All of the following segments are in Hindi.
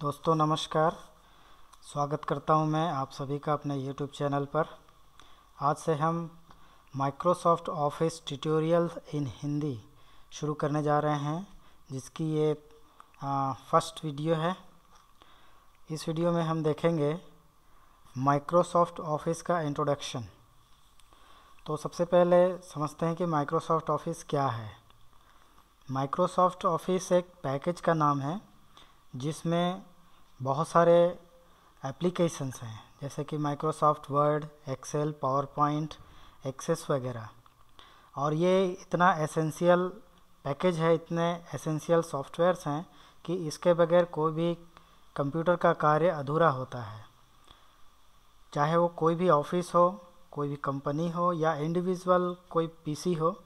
दोस्तों नमस्कार स्वागत करता हूं मैं आप सभी का अपने YouTube चैनल पर आज से हम Microsoft Office tutorial in Hindi शुरू करने जा रहे हैं जिसकी ये फर्स्ट वीडियो है इस वीडियो में हम देखेंगे माइक्रोसॉफ्ट ऑफिस का इंट्रोडक्शन तो सबसे पहले समझते हैं कि माइक्रोसॉफ्ट ऑफिस क्या है माइक्रोसॉफ्ट ऑफिस एक पैकेज का नाम है जिसमें बहुत सारे एप्लीकेशंस हैं जैसे कि Microsoft Word Excel PowerPoint Access वगैरह और ये इतना एसेंशियल पैकेज है इतने एसेंशियल सॉफ्टवेयर्स हैं कि इसके बगैर कोई भी कंप्यूटर का कार्य अधूरा होता है चाहे वो कोई भी ऑफिस हो कोई भी कंपनी हो या इंडिविजुअल कोई पीसी हो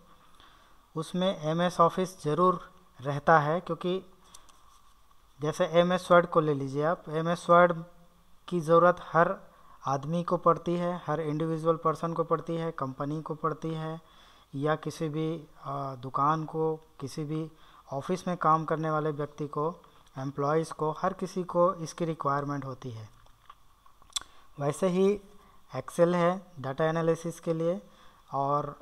उसमें एमएस ऑफिस ज़रूर रहता है क्योंकि जैसे एम एस वर्ड को ले लीजिए आप एम एस वर्ड की ज़रूरत हर आदमी को पड़ती है हर इंडिविजुअल पर्सन को पड़ती है कंपनी को पड़ती है या किसी भी दुकान को किसी भी ऑफिस में काम करने वाले व्यक्ति को एम्प्लॉयज़ को हर किसी को इसकी रिक्वायरमेंट होती है वैसे ही एक्सेल है डाटा एनालिसिस के लिए और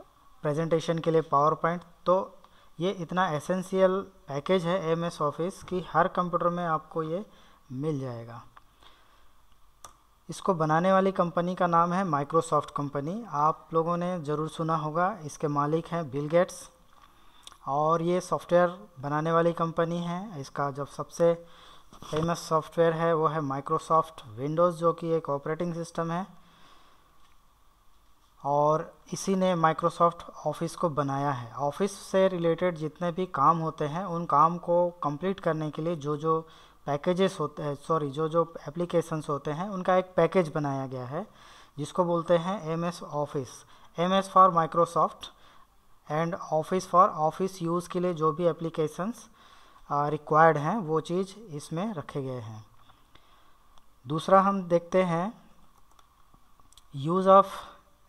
प्रेजेंटेशन के लिए पावर पॉइंट तो ये इतना एसेंशियल पैकेज है एम एस ऑफिस कि हर कंप्यूटर में आपको ये मिल जाएगा इसको बनाने वाली कंपनी का नाम है माइक्रोसॉफ्ट कंपनी आप लोगों ने ज़रूर सुना होगा इसके मालिक हैं बिल गेट्स और ये सॉफ्टवेयर बनाने वाली कंपनी है इसका जब सबसे फेमस सॉफ्टवेयर है वो है माइक्रोसॉफ्ट विंडोज़ जो कि एक ऑपरेटिंग सिस्टम है और इसी ने माइक्रोसॉफ्ट ऑफिस को बनाया है ऑफिस से रिलेटेड जितने भी काम होते हैं उन काम को कंप्लीट करने के लिए जो जो पैकेजेस होते हैं सॉरी जो जो एप्लीकेशंस होते हैं उनका एक पैकेज बनाया गया है जिसको बोलते हैं M S Office M S for Microsoft and Office for office use के लिए जो भी एप्लीकेशंस रिक्वायर्ड uh, हैं वो चीज़ इसमें रखे गए हैं दूसरा हम देखते हैं use of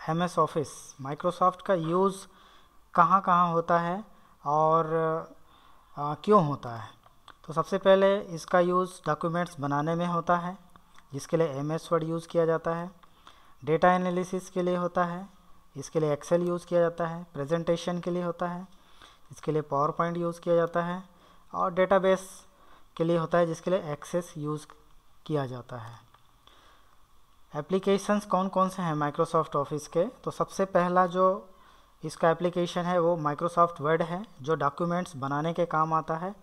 M S Office Microsoft का यूज़ कहाँ कहाँ होता है और आ, क्यों होता है तो सबसे पहले इसका यूज़ डॉक्यूमेंट्स बनाने में होता है जिसके लिए एम एस वर्ड यूज़ किया जाता है डेटा एनालिसिस के लिए होता है इसके लिए एक्सेल यूज़ किया जाता है प्रेजेंटेशन के लिए होता है इसके लिए पावर पॉइंट यूज़ किया जाता है और डेटाबेस के लिए होता है जिसके लिए एक्सेस यूज़ किया जाता है एप्लीकेशंस कौन कौन से हैं माइक्रोसॉफ्ट ऑफिस के तो सबसे पहला जो इसका एप्लीकेशन है वो माइक्रोसॉफ्ट वर्ड है जो डॉक्यूमेंट्स बनाने के काम आता है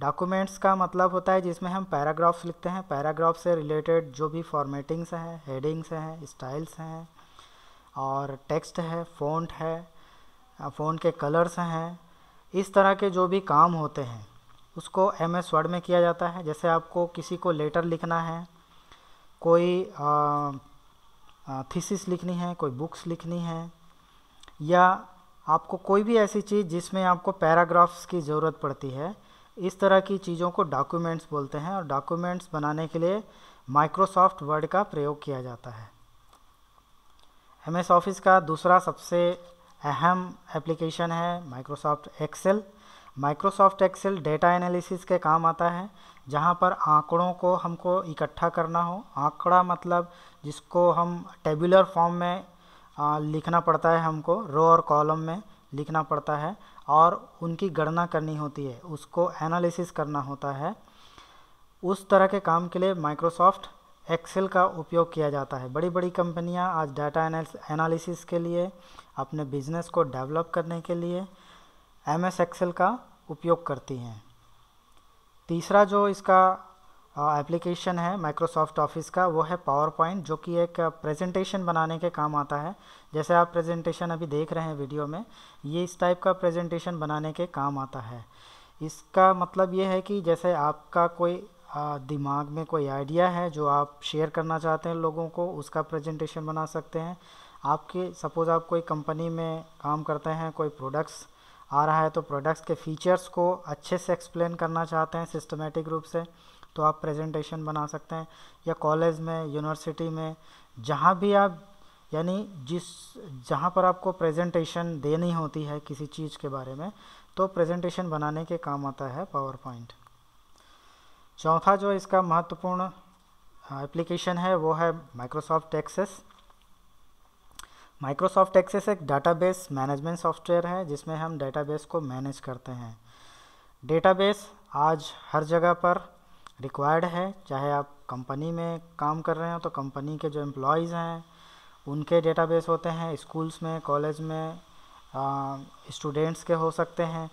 डॉक्यूमेंट्स का मतलब होता है जिसमें हम पैराग्राफ्स लिखते हैं पैराग्राफ से रिलेटेड जो भी फॉर्मेटिंग्स हैं हेडिंग्स हैं स्टाइल्स हैं और टेक्स्ट है फ़ॉन्ट है फ़ॉन्ट के कलर्स हैं इस तरह के जो भी काम होते हैं उसको एम एस वर्ड में किया जाता है जैसे आपको किसी को लेटर लिखना है कोई थीसिस लिखनी है कोई बुक्स लिखनी है या आपको कोई भी ऐसी चीज़ जिसमें आपको पैराग्राफ्स की ज़रूरत पड़ती है इस तरह की चीज़ों को डॉक्यूमेंट्स बोलते हैं और डॉक्यूमेंट्स बनाने के लिए माइक्रोसॉफ्ट वर्ड का प्रयोग किया जाता है एम एस ऑफिस का दूसरा सबसे अहम एप्लीकेशन है Microsoft Excel Microsoft Excel data analysis के काम आता है जहाँ पर आंकड़ों को हमको इकट्ठा करना हो आंकड़ा मतलब जिसको हम टेबुलर फॉर्म में लिखना पड़ता है हमको रो और कॉलम में लिखना पड़ता है और उनकी गणना करनी होती है उसको एनालिसिस करना होता है उस तरह के काम के लिए माइक्रोसॉफ्ट एक्सेल का उपयोग किया जाता है बड़ी बड़ी कंपनियां आज डाटा एनालिसिस के लिए अपने बिजनेस को डेवलप करने के लिए एम एस एक्सेल का उपयोग करती हैं तीसरा जो इसका एप्लीकेशन है माइक्रोसॉफ्ट ऑफिस का वो है पावर पॉइंट जो कि एक प्रेजेंटेशन बनाने के काम आता है जैसे आप प्रेजेंटेशन अभी देख रहे हैं वीडियो में ये इस टाइप का प्रेजेंटेशन बनाने के काम आता है इसका मतलब ये है कि जैसे आपका कोई दिमाग में कोई आइडिया है जो आप शेयर करना चाहते हैं लोगों को उसका प्रेजेंटेशन बना सकते हैं आपके सपोज़ आप कोई कंपनी में काम करते हैं कोई प्रोडक्ट्स आ रहा है तो प्रोडक्ट्स के फीचर्स को अच्छे से एक्सप्लेन करना चाहते हैं सिस्टमेटिक रूप से तो आप प्रेजेंटेशन बना सकते हैं या कॉलेज में यूनिवर्सिटी में जहाँ भी आप यानी जिस जहाँ पर आपको प्रेजेंटेशन देनी होती है किसी चीज़ के बारे में तो प्रेजेंटेशन बनाने के काम आता है पावर पॉइंट चौथा जो इसका महत्वपूर्ण एप्लीकेशन हाँ, है वो है माइक्रोसॉफ्ट एक्सेस माइक्रोसॉफ्ट एक्सेस एक डाटाबेस मैनेजमेंट सॉफ्टवेयर है जिसमें हम डेटाबेस को मैनेज करते हैं डेटाबेस आज हर जगह पर रिक्वायर्ड है चाहे आप कंपनी में काम कर रहे हो तो कंपनी के जो एम्प्लॉयज़ हैं उनके डेटाबेस होते हैं स्कूल्स में कॉलेज में स्टूडेंट्स के हो सकते हैं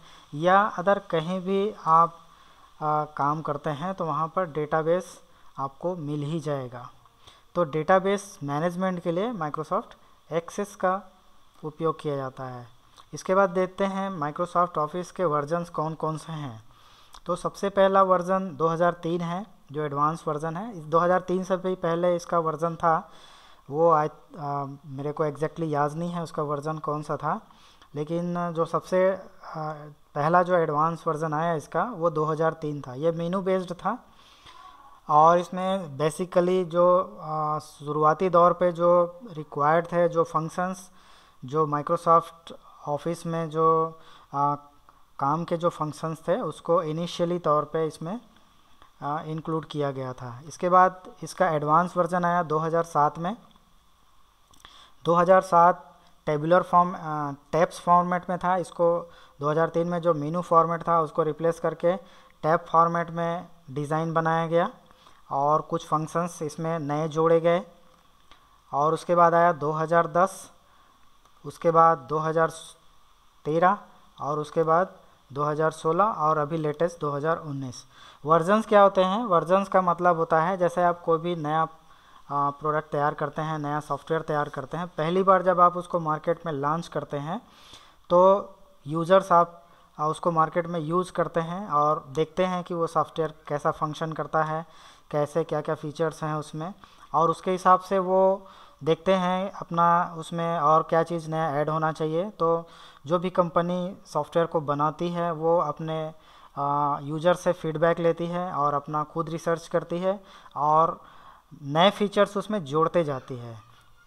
या अदर कहीं भी आप आ, काम करते हैं तो वहाँ पर डेटाबेस आपको मिल ही जाएगा तो डेटाबेस मैनेजमेंट के लिए माइक्रोसॉफ्ट एक्सेस का उपयोग किया जाता है इसके बाद देखते हैं माइक्रोसॉफ्ट ऑफिस के वर्जन्स कौन कौन से हैं तो सबसे पहला वर्ज़न 2003 है जो एडवांस वर्ज़न है 2003 से भी पहले इसका वर्ज़न था वो आ, आ, मेरे को एग्जैक्टली याद नहीं है उसका वर्ज़न कौन सा था लेकिन जो सबसे आ, पहला जो एडवांस वर्ज़न आया इसका वो 2003 था ये मेनू बेस्ड था और इसमें बेसिकली जो शुरुआती दौर पे जो रिक्वायर्ड थे जो फंक्शंस जो माइक्रोसॉफ्ट ऑफिस में जो आ, काम के जो फंक्शंस थे उसको इनिशियली तौर पे इसमें इंक्लूड किया गया था इसके बाद इसका एडवांस वर्जन आया 2007 में 2007 टेबुलर फॉर्म टैप्स फॉर्मेट में था इसको 2003 में जो मेनू फॉर्मेट था उसको रिप्लेस करके टैप फॉर्मेट में डिज़ाइन बनाया गया और कुछ फंक्शंस इसमें नए जोड़े गए और उसके बाद आया 2010 उसके बाद 2013 और उसके बाद 2016 और अभी लेटेस्ट 2019 वर्जन्स क्या होते हैं वर्जन्स का मतलब होता है जैसे आप कोई भी नया प्रोडक्ट तैयार करते हैं नया सॉफ्टवेयर तैयार करते हैं पहली बार जब आप उसको मार्केट में लॉन्च करते हैं तो यूज़र्स आप उसको मार्केट में यूज़ करते हैं और देखते हैं कि वो सॉफ्टवेयर कैसा फंक्शन करता है कैसे क्या क्या फ़ीचर्स हैं उसमें और उसके हिसाब से वो देखते हैं अपना उसमें और क्या चीज़ नया ऐड होना चाहिए तो जो भी कंपनी सॉफ्टवेयर को बनाती है वो अपने यूजर से फीडबैक लेती है और अपना खुद रिसर्च करती है और नए फीचर्स उसमें जोड़ते जाती है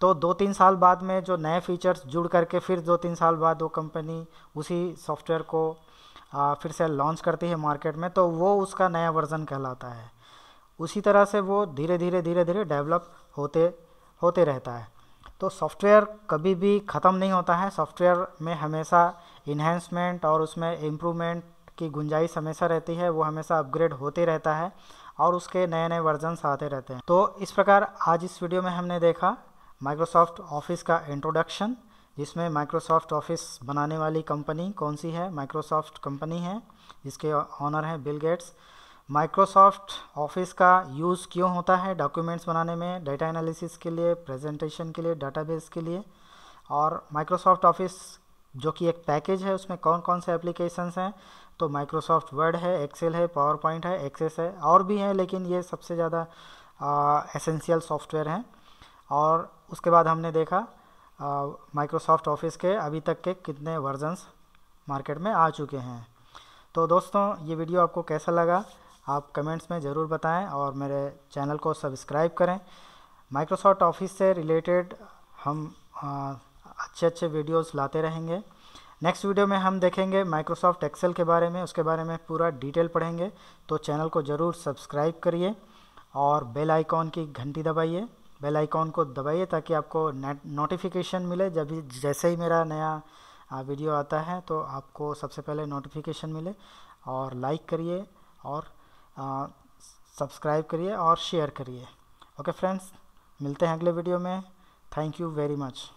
तो दो तीन साल बाद में जो नए फीचर्स जुड़ करके फिर दो तीन साल बाद वो कंपनी उसी सॉफ्टवेयर को आ, फिर से लॉन्च करती है मार्केट में तो वो उसका नया वर्ज़न कहलाता है उसी तरह से वो धीरे धीरे धीरे धीरे डेवलप होते होते रहता है तो सॉफ्टवेयर कभी भी ख़त्म नहीं होता है सॉफ्टवेयर में हमेशा इन्हेंसमेंट और उसमें इम्प्रूवमेंट की गुंजाइश हमेशा रहती है वो हमेशा अपग्रेड होते रहता है और उसके नए नए वर्जन्स आते रहते हैं तो इस प्रकार आज इस वीडियो में हमने देखा माइक्रोसॉफ्ट ऑफिस का इंट्रोडक्शन जिसमें माइक्रोसॉफ्ट ऑफिस बनाने वाली कंपनी कौन सी है माइक्रोसॉफ्ट कंपनी है जिसके ऑनर हैं बिल गेट्स माइक्रोसॉफ्ट ऑफिस का यूज़ क्यों होता है डॉक्यूमेंट्स बनाने में डाटा एनालिसिस के लिए प्रेजेंटेशन के लिए डाटाबेस के लिए और माइक्रोसॉफ्ट ऑफिस जो कि एक पैकेज है उसमें कौन कौन से एप्लीकेशंस हैं तो माइक्रोसॉफ्ट वर्ड है एक्सेल है पावर पॉइंट है एक्सेस है और भी हैं लेकिन ये सबसे ज़्यादा एसेंशियल सॉफ्टवेयर हैं और उसके बाद हमने देखा माइक्रोसॉफ्ट ऑफिस के अभी तक के कितने वर्जन्स मार्केट में आ चुके हैं तो दोस्तों ये वीडियो आपको कैसा लगा आप कमेंट्स में ज़रूर बताएं और मेरे चैनल को सब्सक्राइब करें माइक्रोसॉफ्ट ऑफिस से रिलेटेड हम आ, अच्छे अच्छे वीडियोस लाते रहेंगे नेक्स्ट वीडियो में हम देखेंगे माइक्रोसॉफ्ट एक्सेल के बारे में उसके बारे में पूरा डिटेल पढ़ेंगे तो चैनल को ज़रूर सब्सक्राइब करिए और बेल आइकॉन की घंटी दबाइए बेल आइकॉन को दबाइए ताकि आपको नोटिफिकेशन मिले जब जैसे ही मेरा नया वीडियो आता है तो आपको सबसे पहले नोटिफिकेशन मिले और लाइक करिए और सब्सक्राइब करिए और शेयर करिए ओके फ्रेंड्स मिलते हैं अगले वीडियो में थैंक यू वेरी मच